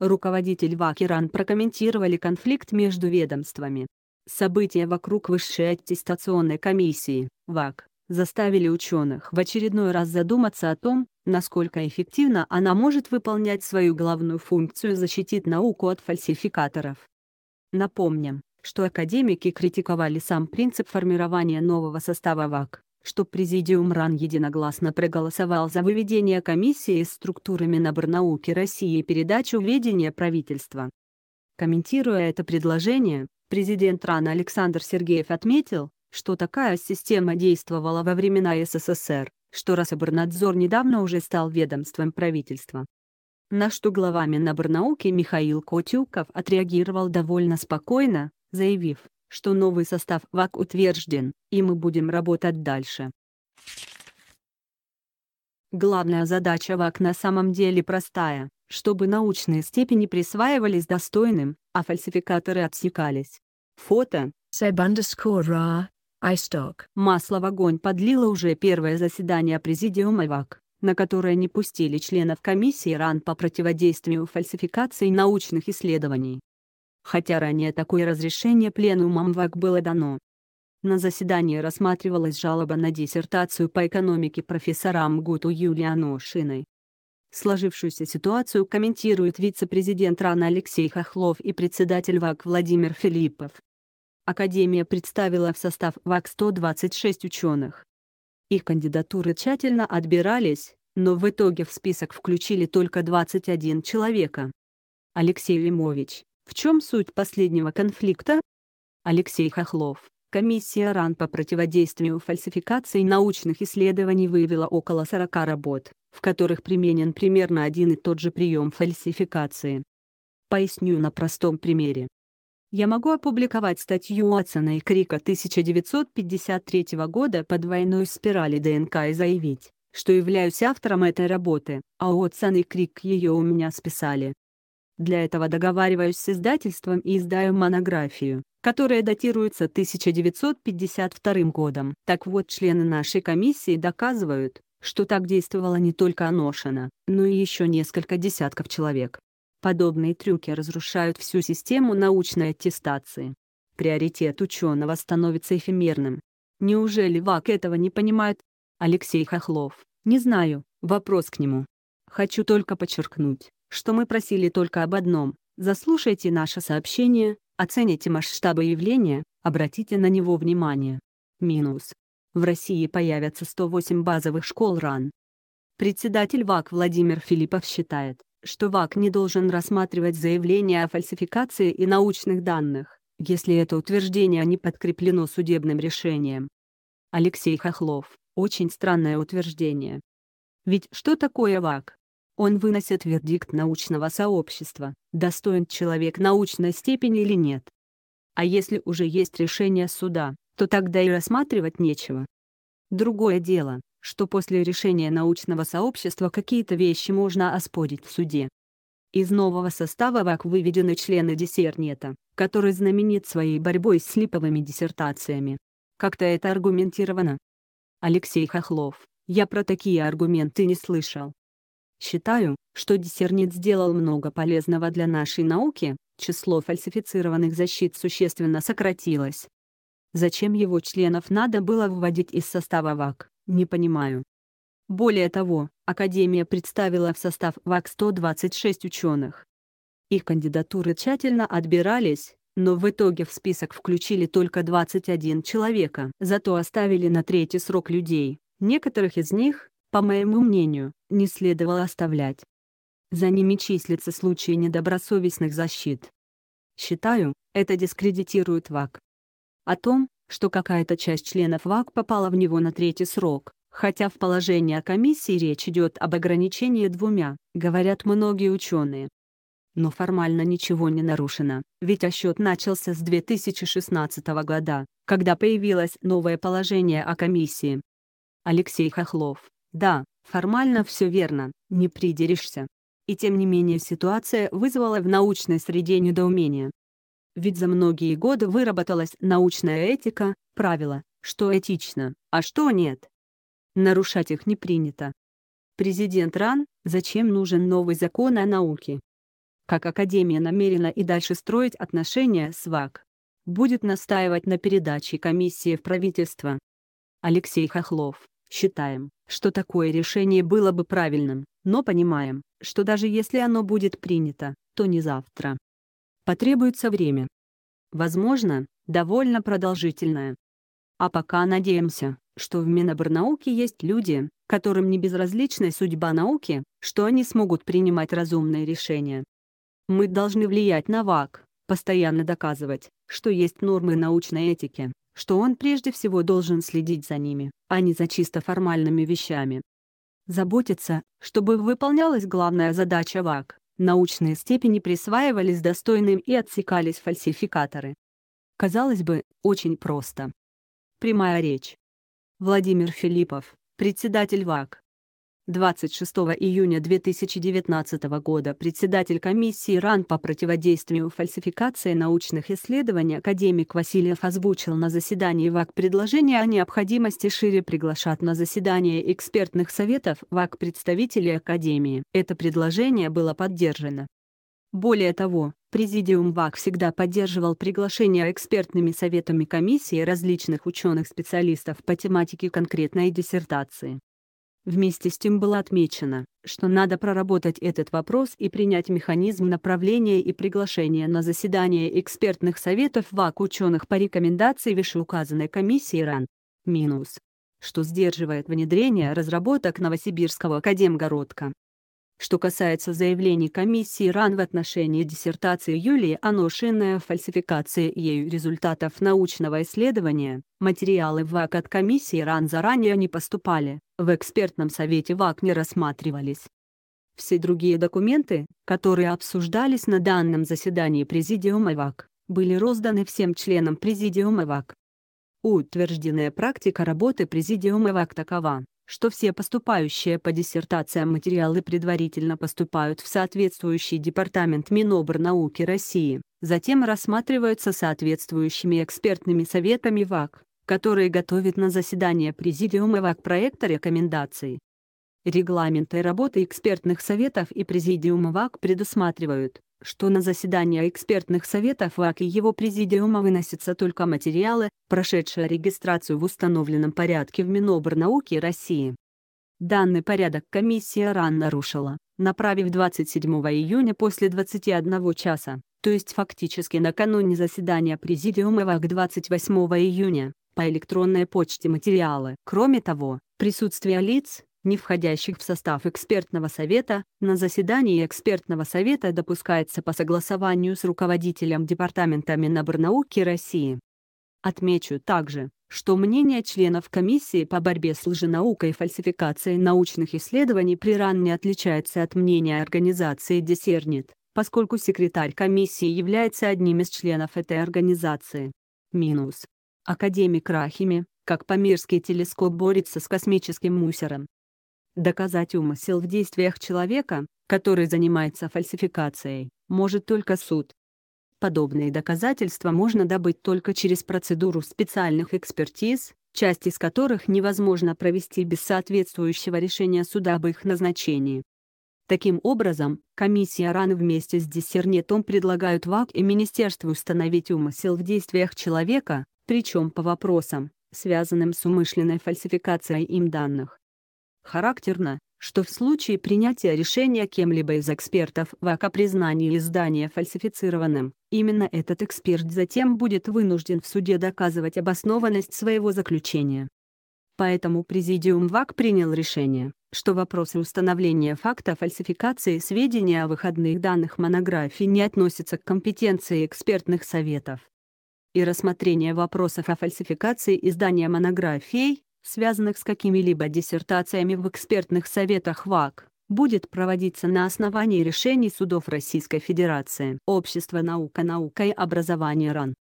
руководитель Вакеран прокомментировали конфликт между ведомствами. События вокруг Высшей аттестационной комиссии, ВАК, заставили ученых в очередной раз задуматься о том, насколько эффективно она может выполнять свою главную функцию защитить науку от фальсификаторов. Напомним, что академики критиковали сам принцип формирования нового состава ВАК, что Президиум РАН единогласно проголосовал за выведение комиссии из структуры Миноборнауки России и передачу ведения правительства. Комментируя это предложение, президент РАН Александр Сергеев отметил, что такая система действовала во времена СССР, что Рособорнадзор недавно уже стал ведомством правительства. На что глава Миноборнауки Михаил Котюков отреагировал довольно спокойно, заявив, что новый состав ВАК утвержден, и мы будем работать дальше. Главная задача ВАК на самом деле простая, чтобы научные степени присваивались достойным, а фальсификаторы отсекались. Фото. Seb iStock. Масло в огонь подлило уже первое заседание Президиума ВАК, на которое не пустили членов комиссии РАН по противодействию фальсификации научных исследований хотя ранее такое разрешение пленумом ВАК было дано. На заседании рассматривалась жалоба на диссертацию по экономике профессора Мгуту Юлиану Шиной. Сложившуюся ситуацию комментирует вице-президент РАН Алексей Хохлов и председатель ВАК Владимир Филиппов. Академия представила в состав ВАК 126 ученых. Их кандидатуры тщательно отбирались, но в итоге в список включили только 21 человека. Алексей Лимович, в чем суть последнего конфликта? Алексей Хохлов. Комиссия РАН по противодействию фальсификации научных исследований вывела около 40 работ, в которых применен примерно один и тот же прием фальсификации. Поясню на простом примере. Я могу опубликовать статью Уотсона и Крика 1953 года по двойной спирали ДНК и заявить, что являюсь автором этой работы, а Уотсон и Крик ее у меня списали. Для этого договариваюсь с издательством и издаю монографию, которая датируется 1952 годом. Так вот, члены нашей комиссии доказывают, что так действовала не только Аношина, но и еще несколько десятков человек. Подобные трюки разрушают всю систему научной аттестации. Приоритет ученого становится эфемерным. Неужели ВАК этого не понимает? Алексей Хохлов, не знаю, вопрос к нему. Хочу только подчеркнуть, что мы просили только об одном — заслушайте наше сообщение, оцените масштабы явления, обратите на него внимание. Минус. В России появятся 108 базовых школ РАН. Председатель ВАК Владимир Филиппов считает, что ВАК не должен рассматривать заявления о фальсификации и научных данных, если это утверждение не подкреплено судебным решением. Алексей Хохлов, очень странное утверждение. Ведь что такое ВАК? Он выносит вердикт научного сообщества, достоин человек научной степени или нет. А если уже есть решение суда, то тогда и рассматривать нечего. Другое дело, что после решения научного сообщества какие-то вещи можно оспорить в суде. Из нового состава ВАК выведены члены диссернета, который знаменит своей борьбой с липовыми диссертациями. Как-то это аргументировано. Алексей Хохлов, я про такие аргументы не слышал. Считаю, что Диссернит сделал много полезного для нашей науки, число фальсифицированных защит существенно сократилось. Зачем его членов надо было выводить из состава ВАК, не понимаю. Более того, Академия представила в состав ВАК 126 ученых. Их кандидатуры тщательно отбирались, но в итоге в список включили только 21 человека, зато оставили на третий срок людей, некоторых из них, по моему мнению, не следовало оставлять. За ними числятся случаи недобросовестных защит. Считаю, это дискредитирует ВАК. О том, что какая-то часть членов ВАК попала в него на третий срок, хотя в положении о комиссии речь идет об ограничении двумя, говорят многие ученые. Но формально ничего не нарушено, ведь отсчет начался с 2016 года, когда появилось новое положение о комиссии. Алексей Хохлов да, формально все верно, не придерешься. И тем не менее ситуация вызвала в научной среде недоумение. Ведь за многие годы выработалась научная этика, правила, что этично, а что нет. Нарушать их не принято. Президент РАН, зачем нужен новый закон о науке? Как Академия намерена и дальше строить отношения с ВАК? Будет настаивать на передаче комиссии в правительство. Алексей Хохлов, считаем, что такое решение было бы правильным, но понимаем, что даже если оно будет принято, то не завтра. Потребуется время. Возможно, довольно продолжительное. А пока надеемся, что в Миноборнауке есть люди, которым не безразлична судьба науки, что они смогут принимать разумные решения. Мы должны влиять на ВАК, постоянно доказывать, что есть нормы научной этики, что он прежде всего должен следить за ними, а не за чисто формальными вещами. Заботиться, чтобы выполнялась главная задача ВАК – научные степени присваивались достойным и отсекались фальсификаторы. Казалось бы, очень просто. Прямая речь. Владимир Филиппов, председатель ВАК. 26 июня 2019 года председатель комиссии РАН по противодействию фальсификации научных исследований академик Васильев озвучил на заседании ВАК предложение о необходимости шире приглашать на заседание экспертных советов ВАК представителей Академии. Это предложение было поддержано. Более того, Президиум ВАК всегда поддерживал приглашение экспертными советами комиссии различных ученых-специалистов по тематике конкретной диссертации. Вместе с тем было отмечено, что надо проработать этот вопрос и принять механизм направления и приглашения на заседание экспертных советов ВАК ученых по рекомендации вышеуказанной комиссии РАН. Минус. Что сдерживает внедрение разработок Новосибирского академгородка. Что касается заявлений комиссии РАН в отношении диссертации Юлии Аношиной о фальсификации ею результатов научного исследования, материалы в ВАК от комиссии РАН заранее не поступали в экспертном совете ВАК не рассматривались. Все другие документы, которые обсуждались на данном заседании Президиума ВАК, были розданы всем членам Президиума ВАК. Утвержденная практика работы Президиума ВАК такова, что все поступающие по диссертациям материалы предварительно поступают в соответствующий департамент Минобрнауки России, затем рассматриваются соответствующими экспертными советами ВАК, которые готовит на заседание Президиума ВАК проекта рекомендаций. Регламенты работы экспертных советов и Президиума ВАК предусматривают, что на заседание экспертных советов ВАК и его президиума выносятся только материалы, прошедшие регистрацию в установленном порядке в Минобрнауки России. Данный порядок комиссия РАН нарушила, направив 27 июня после 21 часа, то есть фактически накануне заседания президиума ВАК 28 июня, по электронной почте материалы. Кроме того, присутствие лиц, не входящих в состав экспертного совета, на заседании экспертного совета допускается по согласованию с руководителем Департамента Миноборнауки России. Отмечу также, что мнение членов комиссии по борьбе с лженаукой и фальсификацией научных исследований при ранне отличается от мнения организации Десернет, поскольку секретарь комиссии является одним из членов этой организации. Минус. Академик Рахими, как Памирский телескоп борется с космическим мусором. Доказать умысел в действиях человека, который занимается фальсификацией, может только суд. Подобные доказательства можно добыть только через процедуру специальных экспертиз, часть из которых невозможно провести без соответствующего решения суда об их назначении. Таким образом, комиссия РАН вместе с диссернетом предлагают ВАК и Министерству установить умысел в действиях человека, причем по вопросам, связанным с умышленной фальсификацией им данных. Характерно, что в случае принятия решения кем-либо из экспертов ВАК о признании издания фальсифицированным, именно этот эксперт затем будет вынужден в суде доказывать обоснованность своего заключения. Поэтому Президиум ВАК принял решение, что вопросы установления факта фальсификации сведения о выходных данных монографии не относятся к компетенции экспертных советов и рассмотрение вопросов о фальсификации издания монографий, связанных с какими-либо диссертациями в экспертных советах ВАК, будет проводиться на основании решений судов Российской Федерации. Общество наука, наука и образование РАН.